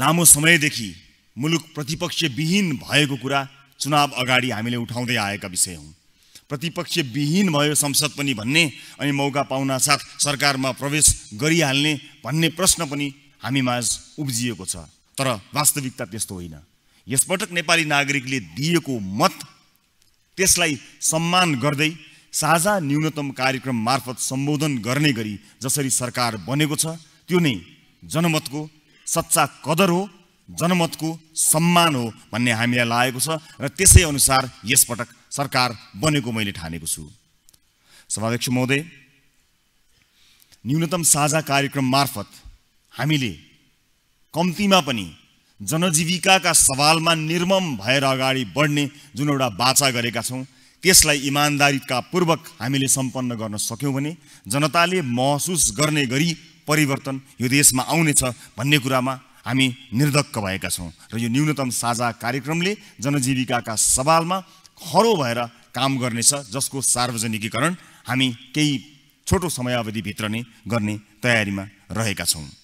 लामो समयदेखि मुलुक प्रतिपक्षविहीन भएको कुरा चुनाव अगाडि हामीले उठाउँदै आएका विषय हुन् प्रतिपक्ष विहीन भयो संसद पनि भन्ने अनि मौका साथ सरकारमा प्रवेश गरिहाल्ने भन्ने प्रश्न पनि हामीमाझ उब्जिएको छ तर वास्तविकता त्यस्तो होइन यसपटक नेपाली नागरिकले दिएको मत त्यसलाई सम्मान गर्दै साझा न्यूनतम कार्यक्रम मार्फत सम्बोधन गर्ने गरी जसरी सरकार बनेको छ त्यो नै जनमतको सच्चा कदर हो जनमतको सम्मान हो भन्ने हामीलाई लागेको छ र त्यसै अनुसार यसपटक सरकार बनेको मैले ठानेको छु सभाध्यक्ष महोदय न्यूनतम साझा कार्यक्रम मार्फत हामीले कम्तीमा पनि जनजीविकाका सवालमा निर्मम भएर अगाडि बढ्ने जुन एउटा बाचा गरेका छौँ त्यसलाई इमान्दारीका पूर्वक हामीले सम्पन्न गर्न सक्यौँ भने जनताले महसुस गर्ने गरी परिवर्तन यो देशमा आउनेछ भन्ने कुरामा हामी निर्धक्क भएका छौँ र यो न्यूनतम साझा कार्यक्रमले जनजीविकाका सवालमा खरो भएर काम गर्नेछ जसको सार्वजनिकीकरण हामी केही छोटो समयावधिभित्र नै गर्ने तयारीमा रहेका छौँ